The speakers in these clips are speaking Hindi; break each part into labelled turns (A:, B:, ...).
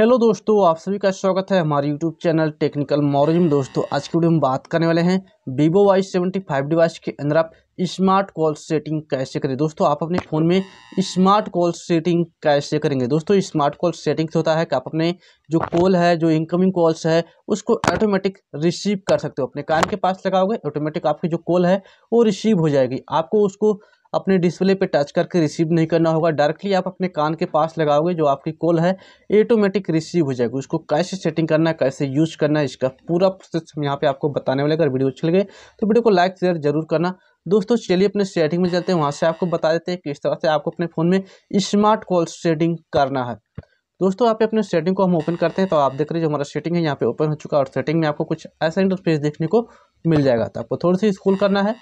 A: हेलो दोस्तों आप सभी का स्वागत है हमारे यूट्यूब चैनल टेक्निकल मॉरिज में दोस्तों आज की वीडियो में बात करने वाले हैं Vivo Y seventy five device के अंदर आप स्मार्ट कॉल सेटिंग कैसे करें दोस्तों आप अपने फ़ोन में स्मार्ट कॉल सेटिंग कैसे करेंगे दोस्तों स्मार्ट कॉल सेटिंग्स होता है कि आप अपने जो कॉल है जो इनकमिंग कॉल्स है उसको ऑटोमेटिक रिसीव कर सकते हो अपने कान के पास लगाओगे ऑटोमेटिक आपकी जो कॉल है वो रिसीव हो जाएगी आपको उसको अपने डिस्प्ले पे टच करके रिसीव नहीं करना होगा डायरेक्टली आप अपने कान के पास लगाओगे जो आपकी कॉल है ऑटोमेटिक रिसीव हो जाएगी उसको कैसे सेटिंग करना है कैसे यूज करना है इसका पूरा प्रोसेस हम यहाँ पे आपको बताने वाले अगर वीडियो अच्छी लगे तो वीडियो को लाइक शेयर जरूर करना दोस्तों चलिए अपने सेटिंग में चलते हैं वहाँ से आपको बता देते हैं किस तरह से आपको अपने फ़ोन में स्मार्ट कॉल सेटिंग करना है दोस्तों आप अपने सेटिंग को हम ओपन करते हैं तो आप देख रहे हैं जो हमारा सेटिंग है यहाँ पे ओपन हो चुका है और सेटिंग में आपको कुछ ऐसा इंटरफेस देखने को मिल जाएगा तो आपको थोड़ी सी स्कूल करना है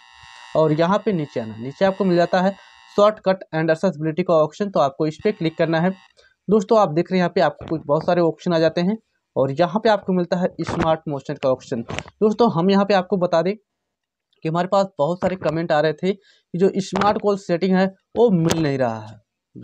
A: और यहाँ पे नीचे आना नीचे आपको मिल जाता है शॉर्टकट एंड एक्सेसिबिलिटी का ऑप्शन तो आपको इस पर क्लिक करना है दोस्तों आप देख रहे हैं यहाँ पे आपको कुछ बहुत सारे ऑप्शन आ जाते हैं और यहाँ पे आपको मिलता है स्मार्ट मोशन का ऑप्शन दोस्तों हम यहाँ पे आपको बता दें कि हमारे पास बहुत सारे कमेंट आ रहे थे कि जो स्मार्ट कॉल सेटिंग है वो मिल नहीं रहा है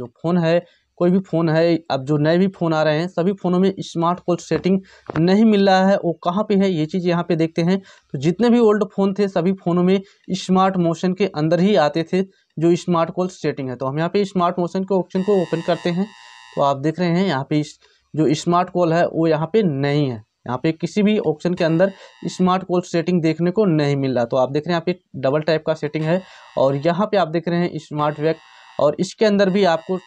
A: जो फ़ोन है कोई भी फ़ोन है अब जो नए भी फ़ोन आ रहे हैं सभी फ़ोनों में स्मार्ट कॉल सेटिंग नहीं मिल रहा है वो कहाँ पे है ये चीज़ यहाँ पे देखते हैं तो जितने भी ओल्ड फ़ोन थे सभी फ़ोनों में स्मार्ट मोशन के अंदर ही आते थे जो स्मार्ट कॉल सेटिंग है तो हम यहाँ पे स्मार्ट मोशन के ऑप्शन को ओपन करते हैं तो आप देख रहे हैं यहाँ पे जो स्मार्ट कॉल है वो यहाँ पर नहीं है यहाँ पे किसी भी ऑप्शन के अंदर स्मार्ट कॉल सेटिंग देखने को नहीं मिल रहा तो आप देख रहे हैं यहाँ पे डबल टाइप का सेटिंग है और यहाँ पे आप देख रहे हैं स्मार्ट वैक्ट और इसके अंदर भी आपको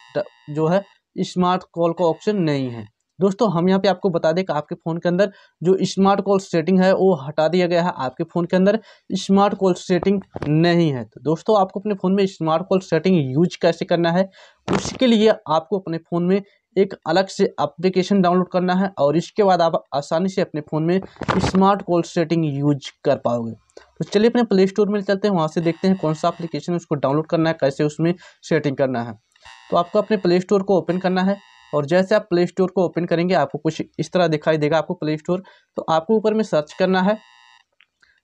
A: जो है स्मार्ट कॉल का ऑप्शन नहीं है दोस्तों हम यहाँ पे आपको बता दें कि आपके फ़ोन के अंदर जो स्मार्ट कॉल सेटिंग है वो हटा दिया गया है आपके फ़ोन के अंदर स्मार्ट कॉल सेटिंग नहीं है तो दोस्तों आपको अपने फ़ोन में स्मार्ट कॉल सेटिंग यूज कैसे करना है उसके लिए आपको अपने फ़ोन में एक अलग से एप्लीकेशन डाउनलोड करना है और इसके बाद आप आसानी से अपने फ़ोन में स्मार्ट कॉल सेटिंग यूज कर पाओगे तो चलिए अपने प्ले स्टोर में चलते हैं वहाँ से देखते हैं कौन सा अप्लीकेशन है उसको डाउनलोड करना है कैसे उसमें सेटिंग करना है तो आपको अपने प्ले स्टोर को ओपन करना है और जैसे आप प्ले स्टोर को ओपन करेंगे आपको कुछ इस तरह दिखाई देगा आपको प्ले स्टोर तो आपको ऊपर में सर्च करना है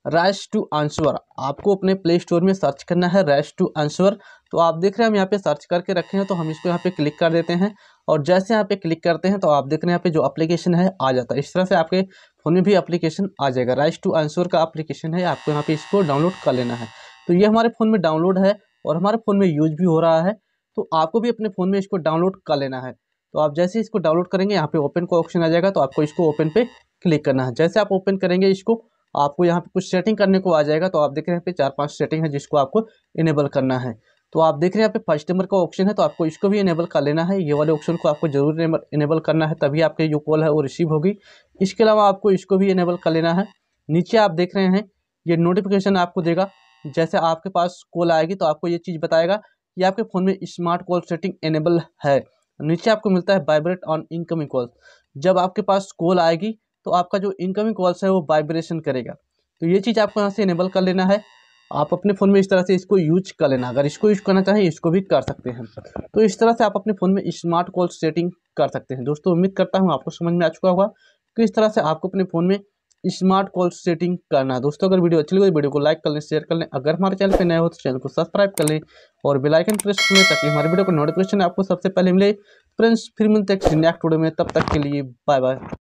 A: रैश टू आंसवर आपको अपने प्ले स्टोर में सर्च करना है रैश टू आंसवर तो आप देख रहे हैं हम यहाँ पे सर्च करके रखे हैं तो हम इसको यहाँ पे क्लिक कर देते हैं और जैसे यहाँ पे क्लिक करते हैं तो आप देख रहे हैं यहाँ पे जो एप्लीकेशन है आ जाता है इस तरह से आपके फ़ोन में भी एप्लीकेशन आ जाएगा राइस टू आंसवर का अप्लीकेशन है आपको यहाँ पे इसको डाउनलोड कर लेना है तो ये हमारे फ़ोन में डाउनलोड है और हमारे फ़ोन में यूज भी हो रहा है तो आपको भी अपने फ़ोन में इसको डाउनलोड कर लेना है तो आप जैसे इसको डाउनलोड करेंगे यहाँ पे ओपन का ऑप्शन आ जाएगा तो आपको इसको ओपन पे क्लिक करना है जैसे आप ओपन करेंगे इसको आपको यहाँ पे कुछ सेटिंग करने को आ जाएगा तो आप देख रहे हैं पे चार पांच सेटिंग है जिसको आपको इनेबल करना है तो आप देख रहे हैं यहाँ पे फर्स्ट नंबर का ऑप्शन है तो आपको इसको भी इनेबल कर लेना है ये वाले ऑप्शन को आपको जरूर इनेबल करना है तभी आपके जो कॉल है वो रिसीव होगी इसके अलावा आपको इसको भी इनेबल कर लेना है नीचे आप देख रहे हैं ये नोटिफिकेशन आपको देगा जैसे आपके पास कॉल आएगी तो आपको ये चीज़ बताएगा कि आपके फ़ोन में स्मार्ट कॉल सेटिंग इनेबल है नीचे आपको मिलता है वाइब्रेट ऑन इनकमिंग कॉल जब आपके पास कॉल आएगी तो आपका जो इनकमिंग कॉल्स है वो वाइब्रेशन करेगा तो ये चीज़ आपको यहाँ से इनेबल कर लेना है आप अपने फ़ोन में इस तरह से इसको यूज कर लेना अगर इसको यूज करना चाहें इसको भी कर सकते हैं तो इस तरह से आप अपने फ़ोन में स्मार्ट कॉल सेटिंग कर सकते हैं दोस्तों उम्मीद करता हूँ आपको समझ में आ चुका होगा कि इस तरह से आपको अपने फ़ोन में स्मार्ट कॉल सेटिंग करना है दोस्तों अगर वीडियो अच्छी लगी वीडियो को लाइक कर लें शेयर कर लें अगर हमारे चैनल पर नए हो तो चैनल को सब्सक्राइब कर लें और बेलाइकन प्रेस कर लें ताकि हमारे वीडियो को नोटिफिकेशन आपको सबसे पहले मिले फ्रेंड्स फिर मिलते हैं नेक्स्ट वीडियो में तब तक के लिए बाय बाय